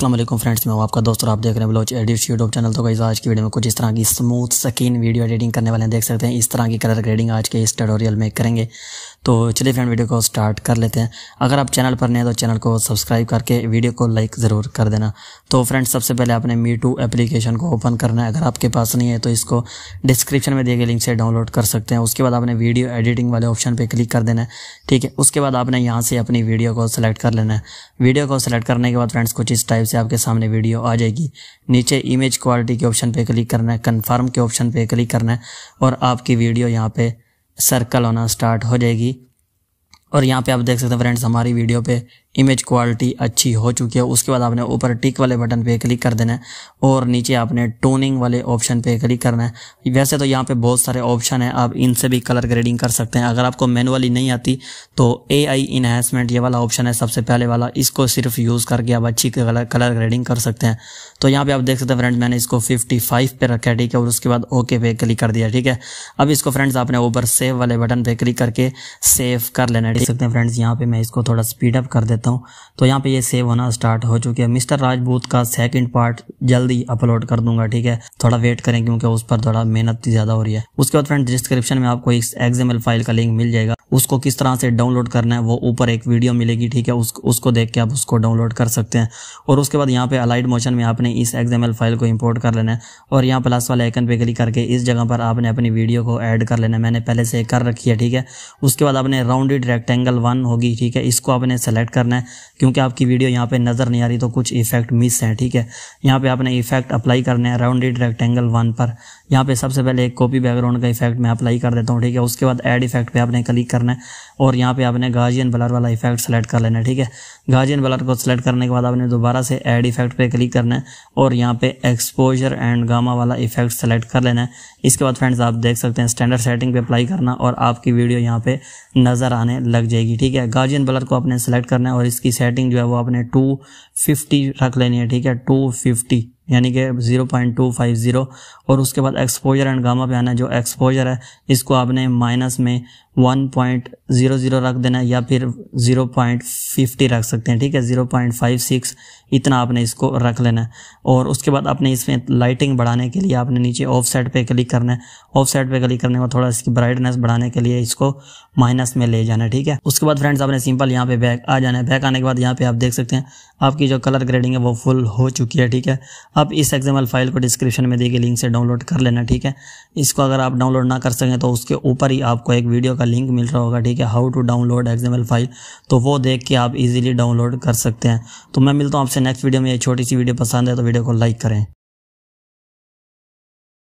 Aslam friends मैं हूं आपका दोस्त और आप देख रहे हैं बलोच एडिट यूट्यूब चैनल तो गाइज आज की वीडियो में कुछ इस तरह की स्मूथ स्किन वीडियो एडिटिंग करने वाले हैं देख सकते हैं इस तरह की कलर ग्रेडिंग आज के इस ट्यूटोरियल में करेंगे तो चलिए फ्रेंड वीडियो को स्टार्ट कर लेते हैं अगर आप चैनल पर नए तो चैनल को सब्सक्राइब करके वीडियो को लाइक ज़रूर कर देना तो फ्रेंड्स सबसे पहले आपने मी टू एप्लीकेशन को ओपन करना है अगर आपके पास नहीं है तो इसको डिस्क्रिप्शन में दिए गए लिंक से डाउनलोड कर सकते हैं उसके बाद आपने वीडियो एडिटिंग वाले ऑप्शन पर क्लिक कर देना है ठीक है उसके बाद आपने यहाँ से अपनी वीडियो को सिलेक्ट कर लेना है वीडियो को सिलेक्ट करने के बाद फ्रेंड्स कुछ इस टाइप से आपके सामने वीडियो आ जाएगी नीचे इमेज क्वालिटी के ऑप्शन पे क्लिक करना है कंफर्म के ऑप्शन पे क्लिक करना है और आपकी वीडियो यहाँ पे सर्कल होना स्टार्ट हो जाएगी और यहाँ पे आप देख सकते हैं फ्रेंड्स हमारी वीडियो पे इमेज क्वालिटी अच्छी हो चुकी है उसके बाद आपने ऊपर टिक वाले बटन पे क्लिक कर देना है और नीचे आपने टोनिंग वाले ऑप्शन पे क्लिक करना है वैसे तो यहाँ पे बहुत सारे ऑप्शन हैं आप इनसे भी कलर ग्रेडिंग कर सकते हैं अगर आपको मैनुअली नहीं आती तो ए आई इन्हेंसमेंट ये वाला ऑप्शन है सबसे पहले वाला इसको सिर्फ यूज़ करके आप अच्छी कलर ग्रेडिंग कर सकते हैं तो यहाँ पर आप देख सकते हैं फ्रेंड्स मैंने इसको फिफ्टी पे रखा है ठीक है और उसके बाद ओके पे क्लिक कर दिया ठीक है अब इसको फ्रेंड्स आपने ऊपर सेव वाले बटन पर क्लिक करके सेव कर लेना है देख सकते हैं फ्रेंड्स यहाँ पे मैं इसको थोड़ा स्पीडअप कर देता रहता हूँ तो यहाँ पे ये सेव होना स्टार्ट हो चुकी है मिस्टर राजपूत का सेकंड पार्ट जल्दी अपलोड कर दूंगा ठीक है थोड़ा वेट करें क्योंकि उस पर थोड़ा मेहनत ज़्यादा हो रही है उसके बाद फ्रेंड डिस्क्रिप्शन में आपको एक एक्सएमएल फाइल का लिंक मिल जाएगा उसको किस तरह से डाउनलोड करना है वो ऊपर एक वीडियो मिलेगी ठीक है उस, उसको देख के आप उसको डाउनलोड कर सकते हैं और उसके बाद यहाँ पे अलाइड मोशन में आपने इस एक्सएमएल फाइल को इंपोर्ट कर लेना है और यहाँ प्लस वाले आइकन पे क्लिक करके इस जगह पर आपने अपनी वीडियो को ऐड कर लेना है मैंने पहले से कर रखी है ठीक है उसके बाद आपने राउंडेड रेक्टेंगल वन होगी ठीक है इसको आपने सेलेक्ट करना करना है क्योंकि आपकी वीडियो यहाँ पे नज़र नहीं आ रही तो कुछ इफेक्ट मिस है ठीक है यहाँ पे आपने इफेक्ट अप्लाई करना है राउंडेड रेक्टेंगल वन पर यहाँ पे सबसे पहले एक कॉपी बैकग्राउंड का इफेक्ट मैं अप्लाई कर देता हूँ ठीक है उसके बाद एड इफेक्ट पे आपने क्लिक करना है और यहाँ पे आपने गार्जियन ब्लर वाला इफेक्ट सेलेक्ट कर लेना है ठीक है गार्जियन ब्लर को सिलेक्ट करने के बाद आपने दोबारा से एड इफेक्ट पे क्लिक करना है और यहाँ पे एक्सपोजर एंड गामा वाला इफेक्ट सेलेक्ट कर लेना है इसके बाद फ्रेंड्स आप देख सकते हैं स्टैंडर्ड सेटिंग पे अप्लाई करना और आपकी वीडियो यहाँ पे नज़र आने लग जाएगी ठीक है गार्जियन ब्लर को आपने सेलेक्ट करना है और इसकी सेटिंग जो है वो आपने टू फिफ्टी रख लेनी है ठीक है टू फिफ्टी यानी कि 0.250 और उसके बाद एक्सपोजर एंड गामा पे आना है जो एक्सपोजर है इसको आपने माइनस में 1.00 रख देना है या फिर 0.50 रख सकते हैं ठीक है 0.56 इतना आपने इसको रख लेना है और उसके बाद आपने इसमें लाइटिंग बढ़ाने के लिए आपने नीचे ऑफसेट पे क्लिक करना है ऑफसेट पे क्लिक करने में थोड़ा इसकी ब्राइटनेस बढ़ाने के लिए इसको माइनस में ले जाना है ठीक है उसके बाद फ्रेंड्स आपने सिंपल यहाँ पे बैक आ जाना है बैक आने के बाद यहाँ पे आप देख सकते हैं आपकी जो कलर ग्रेडिंग है वो फुल हो चुकी है ठीक है आप इस एग्जाम्पल फाइल को डिस्क्रिप्शन में देखिए लिंक से डाउनलोड कर लेना ठीक है इसको अगर आप डाउनलोड ना कर सकें तो उसके ऊपर ही आपको एक वीडियो का लिंक मिल रहा होगा ठीक है how to download example file तो वो देख के आप इजीली डाउनलोड कर सकते हैं तो मैं मिलता हूँ आपसे नेक्स्ट वीडियो में ये छोटी सी वीडियो पसंद है तो वीडियो को लाइक करें